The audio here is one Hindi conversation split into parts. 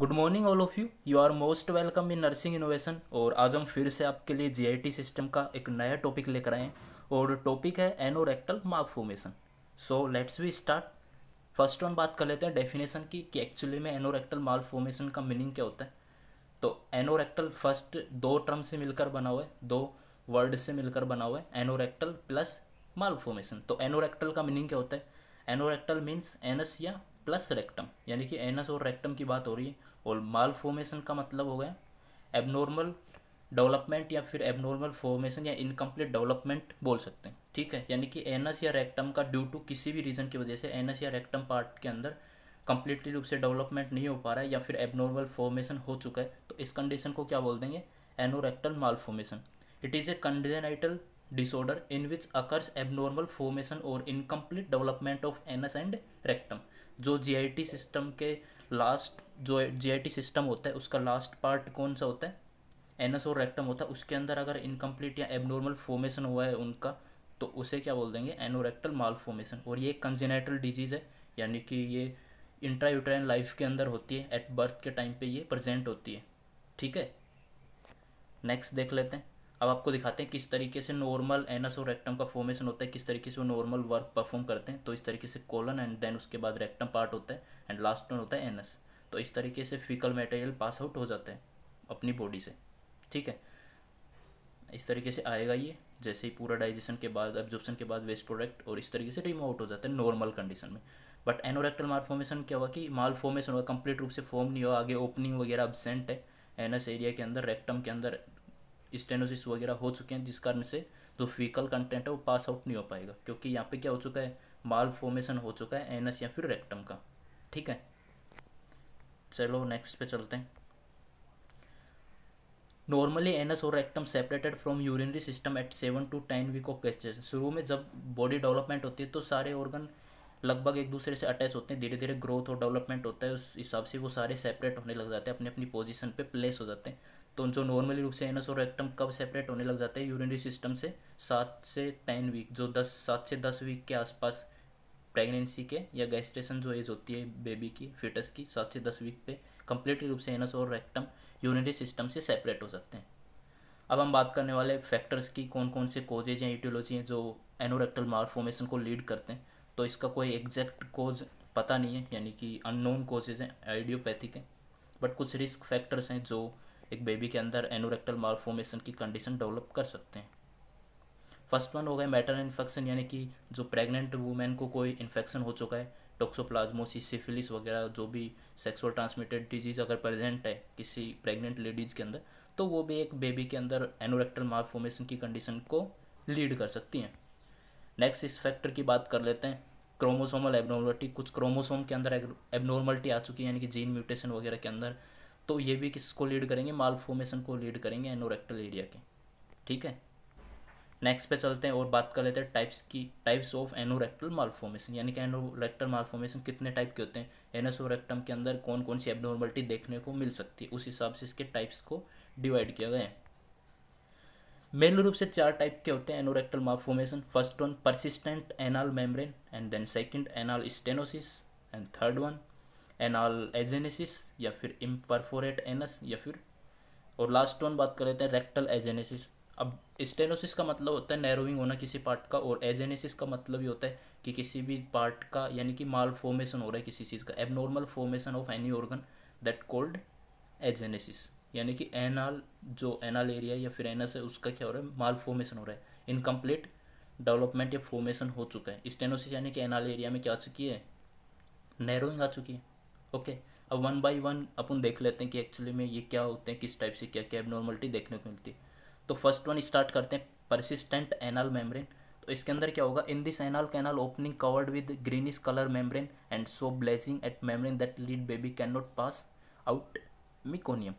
good morning all of you you are most welcome in nursing innovation और आज हम फिर से आपके लिए जी सिस्टम का एक नया टॉपिक लेकर आए हैं और टॉपिक है anorectal malformation so let's we start first one बात कर लेते हैं डेफिनेशन की कि एक्चुअली में एनोरेक्टल मार्क फॉर्मेशन का मीनिंग क्या होता है तो एनोरेक्टल फर्स्ट दो टर्म से मिलकर बना हुआ है दो वर्ड से मिलकर बना हुआ है एनोरेक्टल प्लस माल फॉर्मेशन तो एनोरेक्टल का मीनिंग क्या होता है एनोरेक्टल मीन्स एनस या प्लस रेक्टम यानी कि एनस और रेक्टम की बात हो रही है और माल फॉर्मेशन का मतलब हो गया एबनॉर्मल डेवलपमेंट या फिर एबनॉर्मल फॉर्मेशन या इनकम्प्लीट डेवलपमेंट बोल सकते हैं ठीक है यानी कि एनस या रेक्टम का ड्यू टू किसी भी रीज़न की वजह से एनस या रेक्टम पार्ट के अंदर कंप्लीटली रूप से डेवलपमेंट नहीं हो पा रहा है या फिर एबनॉर्मल फॉर्मेशन हो चुका है तो इस कंडीशन को क्या बोल देंगे anorectal malformation it is a congenital disorder in which occurs abnormal formation और incomplete development of anus and rectum जो जीआईटी सिस्टम के लास्ट जो जीआईटी सिस्टम होता है उसका लास्ट पार्ट कौन सा होता है एनस और रेक्टम होता है उसके अंदर अगर इनकम्प्लीट या एबनॉर्मल फॉर्मेशन हुआ है उनका तो उसे क्या बोल देंगे एनोरेक्टल माल फॉर्मेशन और ये कंजेनेटल डिजीज़ है यानी कि ये इंट्रा लाइफ के अंदर होती है एट बर्थ के टाइम पे ये प्रेजेंट होती है ठीक है नेक्स्ट देख लेते हैं अब आपको दिखाते हैं किस तरीके से नॉर्मल एनस और रेक्टम का फॉर्मेशन होता है किस तरीके से वो नॉर्मल वर्क परफॉर्म करते हैं तो इस तरीके से कोलन एंड देन उसके बाद रेक्टम पार्ट होता है एंड लास्ट में होता है एनस तो इस तरीके से फिकल मटेरियल पास आउट हो जाते हैं अपनी बॉडी से ठीक है इस तरीके से आएगा ये जैसे ही पूरा डाइजेशन के बाद एब्जॉर्प्शन के बाद वेस्ट प्रोडक्ट और इस तरीके से रिमूव आउट हो जाता है नॉर्मल कंडीशन में बट एनोरेक्टल माल फॉर्मेशन क्या हुआ कि माल फॉर्मेशन हुआ कंप्लीट रूप से फॉर्म नहीं हुआ आगे ओपनिंग वगैरह अबसेंट है एनएस एरिया के अंदर रेक्टम के अंदर स्टेनोसिस वगैरह हो चुके हैं जिस कारण से जो फीकल कंटेंट है वो पास आउट नहीं हो पाएगा क्योंकि यहाँ पे क्या हो चुका है माल फॉर्मेशन हो चुका है एनस या फिर रेक्टम का ठीक है चलो नेक्स्ट पे चलते हैं नॉर्मली एनस और rectum separated from urinary system at seven to ten week of gestation शुरू में जब बॉडी डेवलपमेंट होती है तो सारे ऑर्गन लगभग एक दूसरे से अटैच होते हैं धीरे धीरे ग्रोथ और डेवलपमेंट होता है उस हिसाब से वो सारे सेपरेट होने लग जाते हैं अपनी अपनी पोजिशन पे प्लेस हो जाते हैं तो जो नॉर्मली रूप से एनस और रेक्टम कब सेपरेट होने लग जाते हैं यूरिनरी सिस्टम से सात से टेन वीक जो दस सात से दस वीक के आसपास प्रेगनेंसी के या गैस्ट्रेशन जो एज होती है बेबी की फिटस की सात से दस वीक पे कंप्लीटली रूप से एनस और रेक्टम यूरिनरी सिस्टम से सेपरेट हो जाते हैं अब हम बात करने वाले फैक्टर्स की कौन कौन से कोजेज़ या ईटियोलॉजी हैं जो एनोरेक्टल मारफॉर्मेशन को लीड करते हैं तो इसका कोई एग्जैक्ट कोज पता नहीं है यानी कि अननोन कोजेज़ हैं आइडियोपैथिक हैं बट कुछ रिस्क फैक्टर्स हैं जो एक बेबी के अंदर एनोरेक्टल मालफॉर्मेशन की कंडीशन डेवलप कर सकते हैं फर्स्ट वन हो गया मैटर इन्फेक्शन यानी कि जो प्रेग्नेंट वूमेन को कोई इन्फेक्शन हो चुका है टोक्सोप्लाज्मोसिस सिफिलिस वगैरह जो भी सेक्सुअल ट्रांसमिटेड डिजीज़ अगर प्रेजेंट है किसी प्रेग्नेंट लेडीज़ के अंदर तो वो भी एक बेबी के अंदर एनोरेक्टल मालफॉर्मेशन की कंडीशन को लीड कर सकती हैं नेक्स्ट इस फैक्टर की बात कर लेते हैं क्रोमोसोमल एबनॉर्मलिटी कुछ क्रोमोसोम के अंदर एबनॉर्मलिटी आ चुकी है यानी कि जीन म्यूटेशन वगैरह के अंदर तो ये भी किसको लीड करेंगे माल फॉर्मेशन को लीड करेंगे एनोरेक्टल एरिया के ठीक है नेक्स्ट पे चलते हैं और बात कर लेते हैं टाइप्स की टाइप्स ऑफ एनोरेक्टल मालफॉर्मेशन यानी कि एनोरेक्टल मालफॉर्मेशन कितने टाइप के होते हैं एनोसोरेक्टम के अंदर कौन कौन सी एबनॉर्मलिटी देखने को मिल सकती है उस हिसाब से इसके टाइप्स को डिवाइड किया गया है मेन रूप से चार टाइप के होते हैं anorectal malformation first one persistent anal membrane and then second anal stenosis and third one anal agenesis या फिर इम्परफोरेट एनस या फिर और लास्ट वन बात कर लेते हैं रेक्टल एजेनेसिस अब स्टेनोसिस का मतलब होता है नैरोइंग होना किसी पार्ट का और एजेनेसिस का मतलब ये होता है कि किसी भी पार्ट का यानी कि माल फॉर्मेशन हो रहा है किसी चीज़ का abnormal formation of any organ that called agenesis यानी कि एनाल जो एनाल एरिया या फिर एनस है उसका क्या हो रहा है माल फॉर्मेशन हो रहा है इनकम्प्लीट डेवलपमेंट या फॉर्मेशन हो चुका है स्टेनोसिस यानी कि एनाल एरिया में क्या आ चुकी है नैरोइंग आ चुकी है ओके अब वन बाई वन अपन देख लेते हैं कि एक्चुअली में ये क्या होते हैं किस टाइप से क्या क्या एबनॉर्मलिटी देखने को मिलती है तो फर्स्ट वन स्टार्ट करते हैं परसिस्टेंट एनाल मेम्ब्रेन तो इसके अंदर क्या होगा in this anal canal opening covered with greenish colour membrane and so blessing at membrane that lead baby can not pass out meconium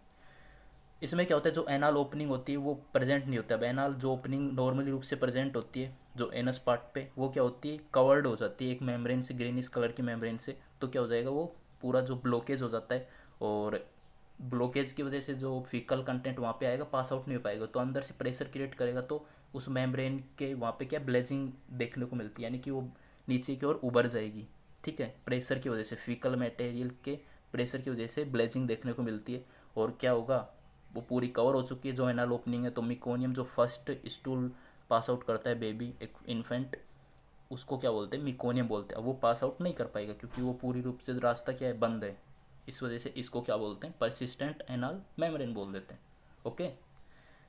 इसमें क्या होता है जो एनाल ओपनिंग होती है वो प्रेजेंट नहीं होता है एनाल जो ओपनिंग नॉर्मली रूप से प्रेजेंट होती है जो एनस पार्ट पे वो क्या होती है कवर्ड हो जाती है एक मेम्ब्रेन से ग्रीनिश कलर की मेम्ब्रेन से तो क्या हो जाएगा वो पूरा जो ब्लॉकेज हो जाता है और ब्लॉकेज की वजह से जो फिकल कंटेंट वहाँ पे आएगा पास आउट नहीं हो पाएगा तो अंदर से प्रेशर क्रिएट करेगा तो उस मेम्ब्रेन के वहाँ पे क्या ब्लेजिंग देखने को मिलती है यानी कि वो नीचे की ओर उबर जाएगी ठीक है प्रेशर की वजह से फिकल मटेरियल के प्रेशर की वजह से ब्लेजिंग देखने को मिलती है और क्या होगा वो पूरी कवर हो चुकी है जो एनाल ओपनिंग है तो मिकोनियम जो फर्स्ट स्टूल पास आउट करता है बेबी एक इन्फेंट उसको क्या बोलते हैं मिकोनियम बोलते हैं वो पास आउट नहीं कर पाएगा क्योंकि वो पूरी रूप से रास्ता क्या है बंद है इस वजह से इसको क्या बोलते हैं परसिस्टेंट एनाल मेम्ब्रेन बोल देते हैं ओके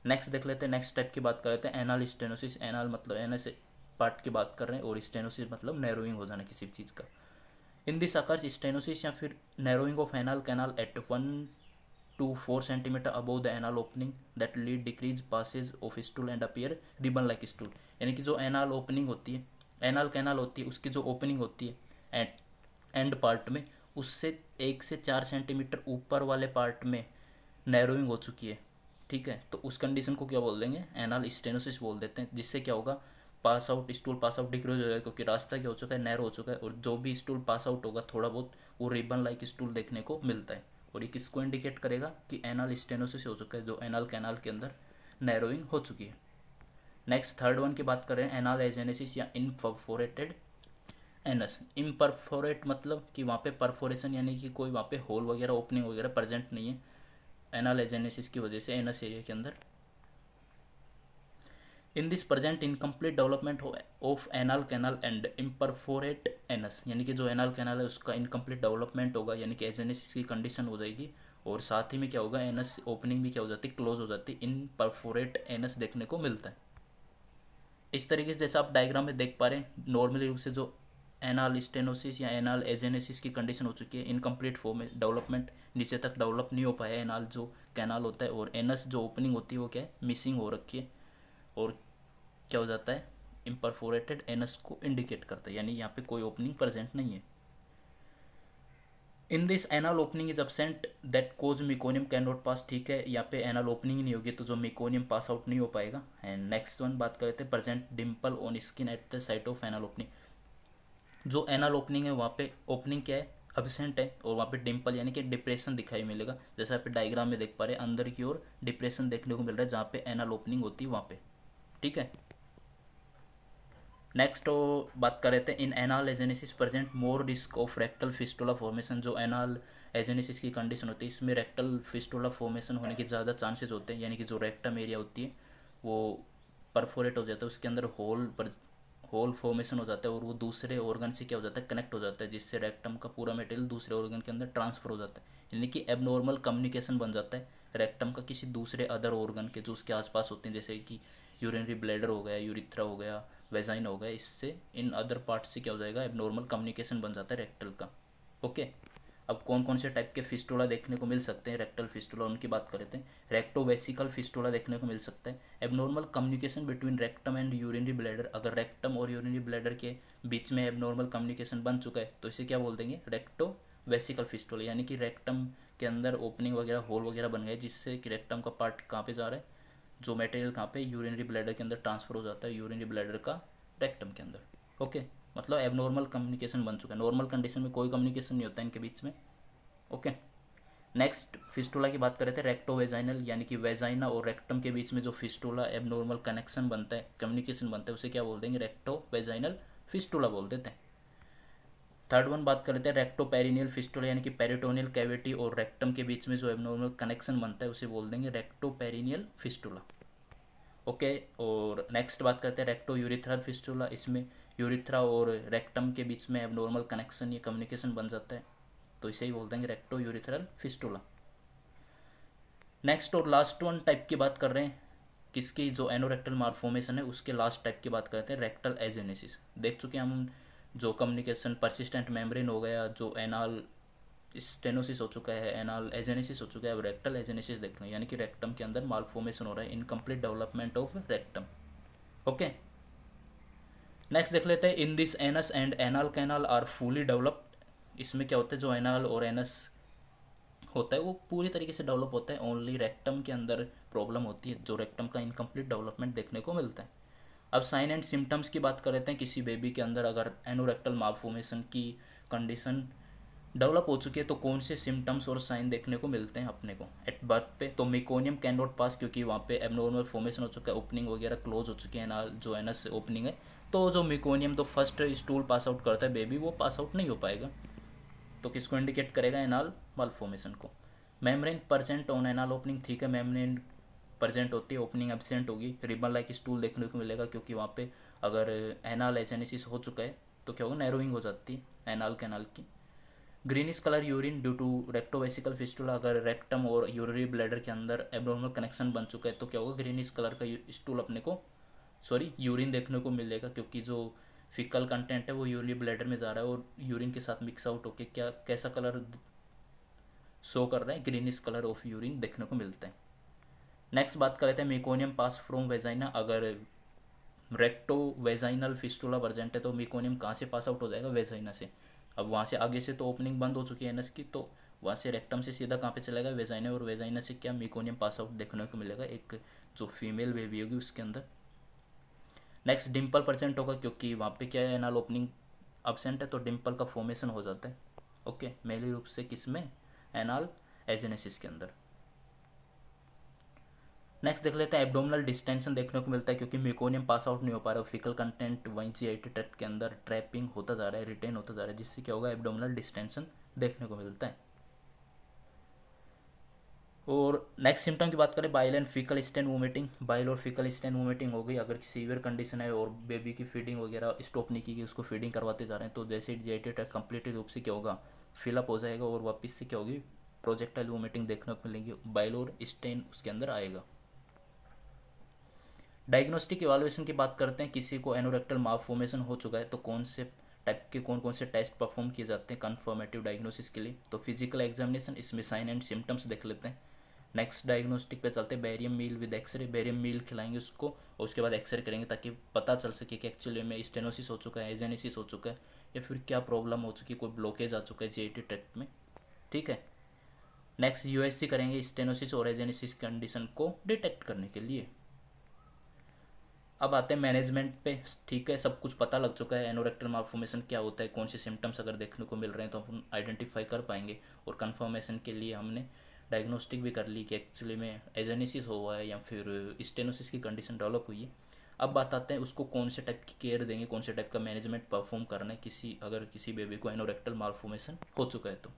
नेक्स्ट देख लेते हैं नेक्स्ट स्टेप की बात कर लेते हैं एनाल स्टेनोसिस एनाल मतलब एन पार्ट की बात कर रहे हैं और स्टेनोसिस मतलब नैरोइंग हो जाना किसी चीज़ का इन दिस आकार स्टेनोसिस या फिर narrowing of anal canal at one two four centimeter above the anal opening that lead decrease passes of stool and appear ribbon like stool यानी कि जो एनाल ओपनिंग होती है एनाल कैनाल होती है उसकी जो ओपनिंग होती है एंड एंड पार्ट में उससे एक से चार सेंटीमीटर ऊपर वाले पार्ट में नैरोइंग हो चुकी है ठीक है तो उस कंडीशन को क्या बोल देंगे एनाल स्टेनोसिस बोल देते हैं जिससे क्या होगा pass out stool pass out decrease हो जाएगा क्योंकि रास्ता क्या हो चुका है नैरो हो चुका है और जो भी स्टूल पास आउट होगा थोड़ा बहुत वो रिबन लाइक स्टूल देखने को मिलता है और ये किसको इंडिकेट करेगा कि एनाल स्टेनोसिस हो चुका है जो एनाल कैनाल के अंदर नैरोइंग हो चुकी है नेक्स्ट थर्ड वन की बात करें एजेनेसिस या इनफोरेटेड एनस इम्परफोरेट मतलब कि वहाँ पे परफोरेशन यानी कि कोई वहाँ पे होल वगैरह ओपनिंग वगैरह प्रेजेंट नहीं है एनालाइजेनेसिस की वजह से एनस एरिया के अंदर in this present incomplete development of anal canal and imperforate anus यानी कि जो एनाल कैनाल है उसका इनकम्प्लीट डेवलपमेंट होगा यानी कि एजेनेसिस की कंडीशन हो जाएगी और साथ ही में क्या होगा एनस ओपनिंग भी क्या हो जाती है क्लोज हो जाती है इन परफोरेट एनस देखने को मिलता है इस तरीके से जैसा आप डायग्राम में देख पा रहे हैं नॉर्मली रूप से जो एनाल स्टेनोसिस या एनाल एजेनेसिस की कंडीशन हो चुकी है इनकम्प्लीट फॉर्म में डेवलपमेंट नीचे तक डेवलप नहीं हो पाया एनाल जो कैनाल होता है और एनस जो ओपनिंग होती है वो क्या है मिसिंग हो रखी है और क्या हो जाता है इम्परफोरेटेड एनस को इंडिकेट करता है यानी यहाँ पे कोई ओपनिंग प्रेजेंट नहीं है in this anal opening is absent that cause meconium can not pass ठीक है यहाँ पे एनल ओपनिंग ही नहीं होगी तो जो मिकोनियम पास आउट नहीं हो पाएगा एंड नेक्स्ट वन बात करते हैं present dimple on skin at the site of anal opening जो एनल ओपनिंग है वहाँ पे ओपनिंग क्या है अबसेंट है और वहाँ पे डिम्पल यानी कि डिप्रेशन दिखाई मिलेगा जैसे आप डायग्राम में देख पा रहे हैं अंदर की ओर डिप्रेशन देखने को मिल रहा है जहाँ पे एनल ओपनिंग होती है वहाँ पे ठीक है नेक्स्ट तो बात कर रहे थे in anal agenesis present more risk of rectal fistula formation जो एनाल एजेनेसिस की कंडीशन होती है इसमें रेक्टल फिस्टोला फॉर्मेशन होने के ज़्यादा चांसेज होते हैं यानी कि जो रेक्टम एरिया होती है वो परफोरेट हो जाता है उसके अंदर होल पर होल फॉर्मेशन हो जाता है और वो दूसरे ऑर्गन से क्या हो जाता है कनेक्ट हो जाता है जिससे रेक्टम का पूरा मटेरियल दूसरे ऑर्गन के अंदर ट्रांसफर हो जाता है यानी कि एबनॉर्मल कम्युनिकेशन बन जाता है रेक्टम का किसी दूसरे अदर ऑर्गन के जो उसके आसपास होते हैं जैसे कि यूरिनरी ब्लैडर हो गया यूरिथ्रा हो गया वेजाइन होगा इससे इन अदर पार्ट से क्या हो जाएगा अब नॉर्मल कम्युनिकेशन बन जाता है रेक्टल का ओके अब कौन कौन से टाइप के फिस्टोला देखने को मिल सकते हैं रेक्टल फिस्टोला उनकी बात करें हैं रेक्टोवेसिकल फिस्टोला देखने को मिल सकता है abnormal communication between rectum and urinary bladder अगर रेक्टम और यूरिनरी ब्लैडर के बीच में एबनॉर्मल कम्युनिकेशन बन चुका है तो इसे क्या बोल देंगे रेक्टो वेसिकल फिस्टोला यानी कि रेक्टम के अंदर ओपनिंग वगैरह होल वगैरह बन गए जिससे कि रेक्टम का पार्ट कहाँ पे जा रहा है जो मटेरियल कहाँ पे यूरिनरी ब्लैडर के अंदर ट्रांसफर हो जाता है यूरिनरी ब्लैडर का रेक्टम के अंदर ओके मतलब एबनॉर्मल कम्युनिकेशन बन चुका है नॉर्मल कंडीशन में कोई कम्युनिकेशन नहीं होता इनके बीच में ओके नेक्स्ट फिस्टोला की बात करें रहे थे रेक्टोवेजाइनल यानी कि वेजाइना और रेक्टम के बीच में जो फिस्टोला एबनॉर्मल कनेक्शन बनता है कम्युनिकेशन बनता है उसे क्या बोल देंगे रेक्टोवेजाइनल फिस्टोला बोल देते हैं थर्ड वन बात कर लेते हैं रेक्टोपेरिनियल फिस्टुला यानी कि पेरिटोनियल कैविटी और रेक्टम के बीच में जो एबनॉर्मल कनेक्शन बनता है उसे बोल देंगे रेक्टोपेरिनियल फिस्टुला ओके और नेक्स्ट बात करते हैं रेक्टो यूरिथ्रल फिस्टुला इसमें यूरिथ्रा और रेक्टम के बीच में एबनॉर्मल कनेक्शन या कम्युनिकेशन बन जाता है तो इसे ही बोल देंगे रेक्टो यूरिथ्रल फिस्टुला नेक्स्ट और लास्ट वन टाइप की बात कर रहे हैं किसकी जो एनोरेक्टल मार्फॉर्मेशन है उसके लास्ट टाइप की बात करते हैं रेक्टल एजेनेसिस देख चुके हैं हम जो कम्युनिकेशन परसिस्टेंट मेम्ब्रेन हो गया जो एनाल स्टेनोसिस हो चुका है एनाल एजेनेसिस हो चुका है अब रेक्टल एजेनेसिस देख लें यानी कि रेक्टम के अंदर माल फॉर्मेशन हो रहा है incomplete development of rectum okay next देख लेते हैं in this anus and anal canal are fully developed इसमें क्या होता है जो एनाल और एनस होता है वो पूरी तरीके से डेवलप होता है ओनली रेक्टम के अंदर प्रॉब्लम होती है जो रेक्टम का इनकम्प्लीट डेवलपमेंट देखने को मिलता है अब साइन एंड सिम्टम्स की बात कर लेते हैं किसी बेबी के अंदर अगर एनोरेक्टल फॉर्मेशन की कंडीशन डेवलप हो चुकी है तो कौन से सिम्टम्स और साइन देखने को मिलते हैं अपने को एट बर्थ पे तो मिकोनियम कैन नॉट पास क्योंकि वहाँ पे एबनॉर्मल फॉर्मेशन हो चुका है ओपनिंग वगैरह क्लोज हो चुकी है ना जो ना ओपनिंग है तो जो मिकोनियम तो फर्स्ट स्टूल पास आउट करता है बेबी वो पास आउट नहीं हो पाएगा तो किसको इंडिकेट करेगा एनाल माल फॉर्मेशन को membrane present on anal opening ठीक है मेम्ब्रेन प्रजेंट होती है ओपनिंग एबसेंट होगी रिबन लाइक स्टूल देखने को मिलेगा क्योंकि वहाँ पे अगर एनाल uh, एचेनेसिस हो चुका है तो क्या होगा नैरोइंग हो जाती है एनाल कैनाल की greenish colour urine due to rectovesical fistula अगर रेक्टम और यूररी ब्लैडर के अंदर एब्नॉर्मल कनेक्शन बन चुका है तो क्या होगा ग्रीनिश कलर का स्टूल अपने को सॉरी यूरिन देखने को मिलेगा क्योंकि जो फिकल कंटेंट है वो यूरली ब्लैडर में जा रहा है और यूरिन के साथ मिक्स आउट होके क्या कैसा कलर शो कर रहा है ग्रीनिश कलर ऑफ यूरिन देखने को मिलता है नेक्स्ट बात कर लेते हैं मिकोनियम पास फ्रॉम वेजाइना अगर रेक्टो वेजाइनल फिस्टोला वर्जेंट है तो मिकोनियम कहाँ से पास आउट हो जाएगा वेजाइना से अब वहाँ से आगे से तो ओपनिंग बंद हो चुकी है नस की तो वहाँ से रेक्टम से सीधा कहाँ पे चलेगा वेजाइना और वेजाइना से क्या मिकोनियम पास आउट देखने को मिलेगा एक जो फीमेल बेबी होगी उसके अंदर नेक्स्ट डिम्पल प्रजेंट होगा क्योंकि वहाँ पर क्या है एनाल ओपनिंग अबसेंट है तो डिम्पल का फॉर्मेशन हो जाता है ओके मेली रूप से किस में एनाल एजेनेसिस के अंदर नेक्स्ट देख लेते हैं एब्डोमिनल डिस्टेंशन देखने को मिलता है क्योंकि मेकोनियम पास आउट नहीं हो पा रहा है फिकल कंटेंट वहीं जी आई ट्रैक के अंदर ट्रैपिंग होता जा रहा है रिटेन होता जा रहा है जिससे क्या होगा एब्डोमिनल डिस्टेंशन देखने को मिलता है और नेक्स्ट सिम्टम की बात करें bile and fecal stained vomiting bile और फिकल स्टैंड वोमिटिंग हो गई अगर सीवियर कंडीशन है और बेबी की फीडिंग वगैरह स्टॉप नहीं की गई उसको फीडिंग करवाते जा रहे हैं तो जैसे जी आई ट्रैक कंप्लीट रूप से क्या होगा फिलअप हो जाएगा और वापस से क्या होगी प्रोजेक्टाइल वोमिटिंग देखने को मिलेगी बाइल और स्टेन उसके अंदर आएगा डायग्नोस्टिक इवेलुएशन की बात करते हैं किसी को एनोरेक्टल माफ फॉर्मेशन हो चुका है तो कौन से टाइप के कौन कौन से टेस्ट परफॉर्म किए जाते हैं कन्फर्मेटिव डायग्नोसिस के लिए तो फिजिकल एग्जामिनेशन इसमें साइन एंड सिम्टम्स देख लेते हैं नेक्स्ट डायग्नोस्टिक पे चलते हैं barium meal with x ray barium meal खिलाएंगे उसको और उसके बाद एक्सरे करेंगे ताकि पता चल सके कि एक्चुअली में स्टेनोसिस हो चुका है एजेनेसिस हो चुका है या फिर क्या प्रॉब्लम हो चुकी है कोई ब्लॉकेज आ चुका है जे ट्रैक्ट में ठीक है नेक्स्ट यूएससी करेंगे स्टेनोसिस और एजेनेसिस कंडीशन को डिटेक्ट करने के लिए अब आते हैं मैनेजमेंट पे ठीक है सब कुछ पता लग चुका है एनोरेक्टल मार्फॉर्मेशन क्या होता है कौन से सिम्टम्स अगर देखने को मिल रहे हैं तो हम आइडेंटिफाई कर पाएंगे और कन्फर्मेशन के लिए हमने डायग्नोस्टिक भी कर ली कि एक्चुअली में एजेनेसिस हुआ है या फिर स्टेनोसिस की कंडीशन डेवलप हुई है अब बात आते हैं उसको कौन से टाइप की केयर देंगे कौन से टाइप का मैनेजमेंट परफॉर्म करना है किसी अगर किसी बेबी को एनोरेक्टल मार्फॉर्मेशन हो चुका है तो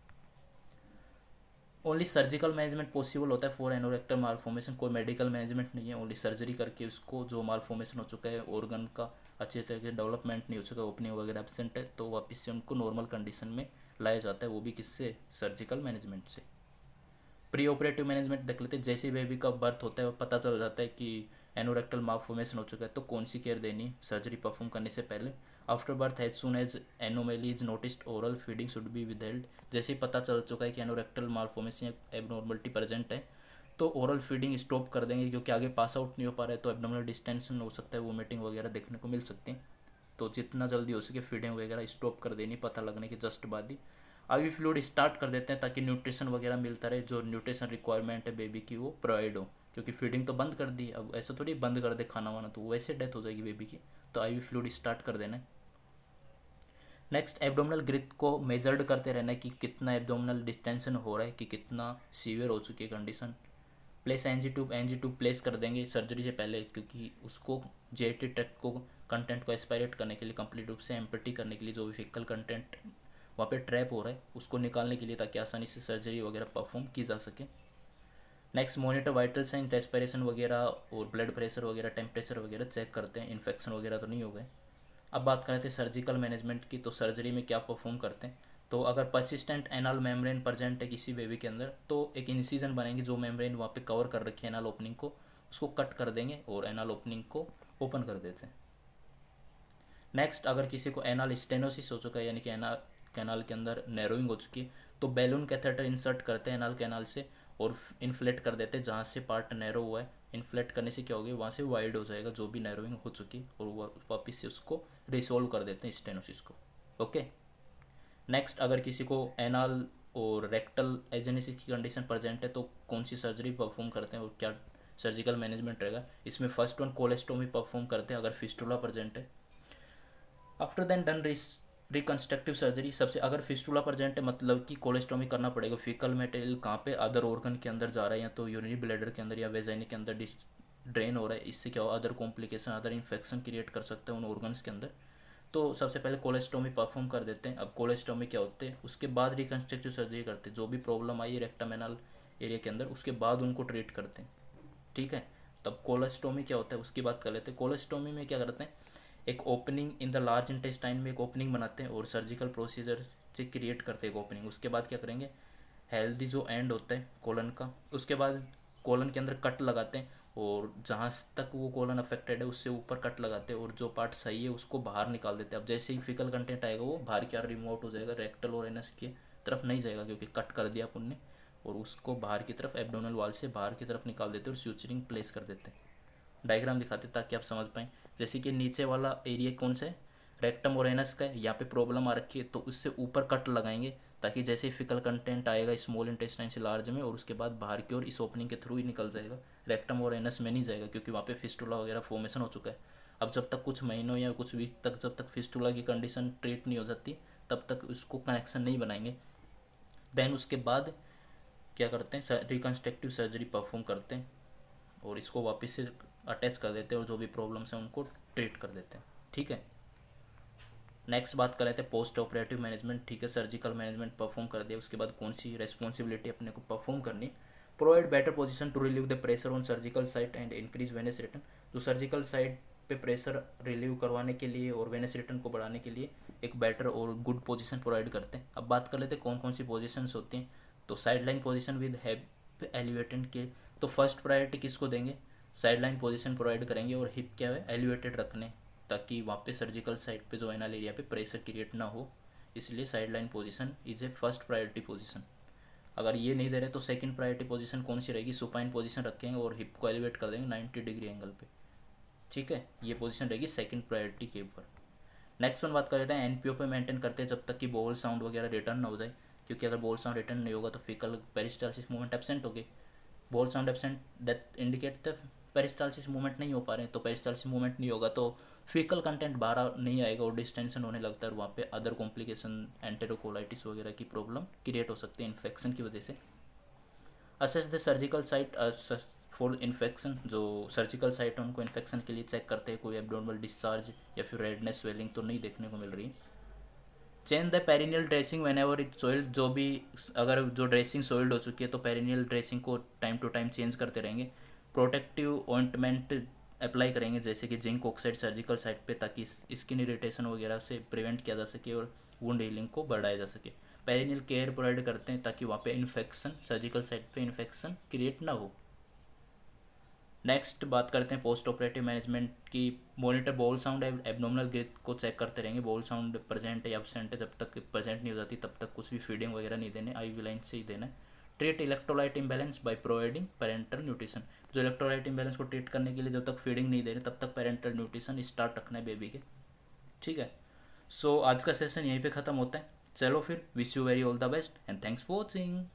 ओनली सर्जिकल मैनेजमेंट पॉसिबल होता है फॉर एनोरेक्टर मालफॉर्मेशन कोई मेडिकल मैनेजमेंट नहीं है ओनली सर्जरी करके उसको जो मालफॉर्मेशन हो चुका है ऑर्गन का अच्छे तरीके से डेवलपमेंट नहीं हो चुका है ओपनिंग वगैरह एबसेंट है तो वापस से उनको नॉर्मल कंडीशन में लाया जाता है वो भी किससे सर्जिकल मैनेजमेंट से प्री ऑपरेटिव मैनेजमेंट देख लेते हैं जैसे बेबी का बर्थ होता है पता चल जाता है कि एनोरेक्टल मालफॉर्मेशन हो चुका है तो कौन सी केयर देनी सर्जरी परफॉर्म करने से पहले after birth as soon as anomaly is noticed oral feeding should be withheld जैसे ही पता चल चुका है कि एनोरेक्टल मालफॉर्मेशन एबनॉर्मलिटी प्रेजेंट है तो ओरल फीडिंग स्टॉप कर देंगे क्योंकि आगे पास आउट नहीं हो पा रहा है तो एबनॉर्मल डिस्टेंशन हो सकता है वोमिटिंग वगैरह देखने को मिल सकती है तो जितना जल्दी हो सके फीडिंग वगैरह स्टॉप कर देनी पता लगने के जस्ट बाद ही आगे फ्लूड स्टार्ट कर देते हैं ताकि न्यूट्रिशन वगैरह मिलता रहे जो न्यूट्रिशन रिक्वायरमेंट है बेबी की वो प्रोवाइड हो क्योंकि फीडिंग तो बंद कर दी अब ऐसा थोड़ी बंद कर दे खाना वाना तो वैसे डेथ हो जाएगी बेबी की तो आई वी फ्लूड स्टार्ट कर देना है नेक्स्ट एब्डोमिनल ग्रिथ को मेजर्ड करते रहना कि कितना एब्डोमिनल डिस्टेंशन हो रहा है कि कितना सीवियर हो चुकी है condition place N G tube N G tube place कर देंगे सर्जरी से पहले क्योंकि उसको जे टी ट्रैक्ट को कंटेंट को एक्सपायरेट करने के लिए कंप्लीट रूप से एम्पटी करने के लिए जो भी फिकल कंटेंट वहाँ पे ट्रैप हो रहा है उसको निकालने के लिए ताकि आसानी से सर्जरी वगैरह परफॉर्म की जा सके next monitor vital sign respiration वगैरह और ब्लड प्रेशर वगैरह टेम्परेचर वगैरह चेक करते हैं इन्फेक्शन वगैरह तो नहीं हो गए अब बात करें थे सर्जिकल मैनेजमेंट की तो सर्जरी में क्या परफॉर्म करते हैं तो अगर परसिस्टेंट एनाल मेम्ब्रेन प्रजेंट है किसी बेबी के अंदर तो एक इंसीजन बनेंगे जो मेम्ब्रेन वहाँ पे कवर कर रखी है एनाल ओपनिंग को उसको कट कर देंगे और एनाल ओपनिंग को ओपन कर देते हैं नेक्स्ट अगर किसी को एनाल स्टेनोसिस हो चुका है यानी कि एनाल कैनाल के अंदर नैरोइंग हो चुकी है तो बैलून कैथेटर इंसर्ट करते हैं एनाल कैनाल से और इन्फ्लेट कर देते हैं जहाँ से पार्ट नैरो हुआ है इन्फ्लेट करने से क्या होगी वहाँ से वाइड हो जाएगा जो भी नैरोइंग हो चुकी और वह वापस से उसको रिसोल्व कर देते हैं स्टेनोसिस को ओके नेक्स्ट अगर किसी को एनाल और रेक्टल एजेनेसिस की कंडीशन प्रेजेंट है तो कौन सी सर्जरी परफॉर्म करते हैं और क्या सर्जिकल मैनेजमेंट रहेगा इसमें फर्स्ट वन कोलेस्टोमी परफॉर्म करते हैं अगर फिस्टोला प्रेजेंट है आफ्टर देन डन रिस रिकन्स्ट्रक्टिव सर्जरी सबसे अगर फिस्टूला प्रेजेंट है मतलब कि कोलेस्ट्रोमी करना पड़ेगा फिकल मेटेरियल कहाँ पे अदर ऑर्गन के अंदर जा रहा है या तो यूरिनरी ब्लैडर के अंदर या वेजाइन के अंदर डिस ड्रेन हो रहा है इससे क्या हो other complication other infection create कर सकते हैं उन ऑर्गन्स के अंदर तो सबसे पहले कोलेस्ट्रोमी परफॉर्म कर देते हैं अब कोलेस्ट्रोमी क्या होते हैं उसके बाद रिकन्स्ट्रक्टिव सर्जरी करते हैं जो भी प्रॉब्लम आई है रेक्टामेनल एरिया के अंदर उसके बाद उनको ट्रीट करते हैं ठीक है तब कोलेस्ट्रोमी क्या होता है उसकी बात कर लेते हैं कोलेस्ट्रोमी में क्या करते हैं एक opening in the large intestine में एक ओपनिंग बनाते हैं और सर्जिकल प्रोसीजर से क्रिएट करते हैं एक ओपनिंग उसके बाद क्या करेंगे हेल्दी जो एंड होता है कोलन का उसके बाद कोलन के अंदर कट लगाते हैं और जहाँ तक वो कोलन अफेक्टेड है उससे ऊपर कट लगाते हैं और जो पार्ट सही है उसको बाहर निकाल देते हैं अब जैसे ही फिकल कंटेंट आएगा वो बाहर क्या रिमोट हो जाएगा रेक्टल और एनस की तरफ नहीं जाएगा क्योंकि कट कर दिया अपन ने और उसको बाहर की तरफ एबडोनल वाल से बाहर की तरफ निकाल देते और स्यूचरिंग प्लेस कर देते हैं डायग्राम दिखाते ताकि आप समझ पाएँ जैसे कि नीचे वाला एरिया कौन सा है रेक्टम और एनस का है यहाँ पे प्रॉब्लम आ रखी है तो उससे ऊपर कट लगाएंगे ताकि जैसे ही फिकल कंटेंट आएगा स्मॉल इंटेस्टाइन से लार्ज में और उसके बाद बाहर की ओर इस ओपनिंग के थ्रू ही निकल जाएगा रेक्टम और एनस में नहीं जाएगा क्योंकि वहाँ पे फिस्टूला वगैरह फॉर्मेशन हो चुका है अब जब तक कुछ महीनों या कुछ वीक तक जब तक फिस्टूला की कंडीशन ट्रीट नहीं हो जाती तब तक उसको कनेक्शन नहीं बनाएंगे देन उसके बाद क्या करते हैं रिकन्स्ट्रक्टिव सर्जरी परफॉर्म करते हैं और इसको वापस से अटैच कर देते हैं और जो भी प्रॉब्लम्स हैं उनको ट्रीट कर देते हैं ठीक है नेक्स्ट बात कर लेते हैं पोस्ट ऑपरेटिव मैनेजमेंट ठीक है सर्जिकल मैनेजमेंट परफॉर्म कर दिया उसके बाद कौन सी रेस्पॉन्सिबिलिटी अपने को परफॉर्म करनी provide better position to relieve the pressure on surgical site and increase venous return जो सर्जिकल साइट पे प्रेशर रिलीव करवाने के लिए और वेनेस रिटर्न को बढ़ाने के लिए एक बेटर और गुड पोजिशन प्रोवाइड करते हैं अब बात कर लेते हैं कौन कौन सी पोजीशंस होती हैं तो साइड लाइन विद है एलिवेटेड के तो फर्स्ट प्रायोरिटी किसको देंगे साइड लाइन पोजिशन प्रोवाइड करेंगे और हिप क्या है एलिवेटेड रखने ताकि वहाँ पे सर्जिकल साइड पे जो एनल एरिया पे प्रेशर क्रिएट ना हो इसलिए side line position is a first priority position अगर ये नहीं दे रहे तो सेकंड प्रायोरिटी पोजीशन कौन सी रहेगी सुपाइन पोजीशन रखेंगे और हिप को एलिवेट कर देंगे नाइन्टी डिग्री एंगल पर ठीक है ये पोजीशन रहेगी सेकेंड प्रायोरिटी के ऊपर नेक्स्ट वन बात कर लेते हैं एन पी ओ पे मेंटेन करते हैं जब तक कि बोल साउंड वगैरह रिटर्न ना हो जाए क्योंकि अगर बोल साउंड रिटर्न नहीं होगा तो फिकल पेरिस्टालिस मूवमेंट एबसेंट हो गए bowel sound absent that indicate the peristalsis movement नहीं हो पा रहे हैं तो पेरिस्टालसिस मूवमेंट नहीं होगा तो फीकल कंटेंट बाहर नहीं आएगा और डिस्टेंशन होने लगता है और वहाँ पे अदर कॉम्प्लिकेशन एंटेरोकोलाइटिस वगैरह की प्रॉब्लम क्रिएट हो सकती है इन्फेक्शन की वजह से assess the surgical site for infection जो सर्जिकल साइट है उनको इन्फेक्शन के लिए चेक करते हैं कोई एबडोर्मल डिस्चार्ज या फिर रेडनेस स्वेलिंग तो नहीं देखने को मिल रही change the perineal dressing whenever it soiled जो भी अगर जो ड्रेसिंग सोइल्ड हो चुकी है तो पेरिनियल ड्रेसिंग को टाइम टू टाइम चेंज करते रहेंगे प्रोटेक्टिव ऑइंटमेंट अप्लाई करेंगे जैसे कि जिंक ऑक्साइड सर्जिकल साइट पे ताकि स्किन इरिटेशन वगैरह से प्रिवेंट किया जा सके और वुंड हीलिंग को बढ़ाया जा सके पेरिनियल केयर प्रोवाइड करते हैं ताकि वहाँ पे इन्फेक्शन सर्जिकल साइट पे इन्फेक्शन क्रिएट ना हो नेक्स्ट बात करते हैं पोस्ट ऑपरेटिव मैनेजमेंट की monitor bowel sound abnormal girth को चेक करते रहेंगे बॉल साउंड प्रेजेंट है एबसेंट है जब तक प्रेजेंट नहीं हो जाती तब तक कुछ भी फीडिंग वगैरह नहीं देने आई वी लाइन से ही देना है treat electrolyte imbalance by providing parenteral nutrition जो इलेक्ट्रोलाइट इम्बेलेंस को ट्रीट करने के लिए जब तक फीडिंग नहीं दे रहे तब तक पेरेंटल न्यूट्रिशन स्टार्ट रखना है बेबी के ठीक है सो so, आज का सेशन यहीं पे ख़त्म होता है चलो फिर wish you very all the best and thanks for watching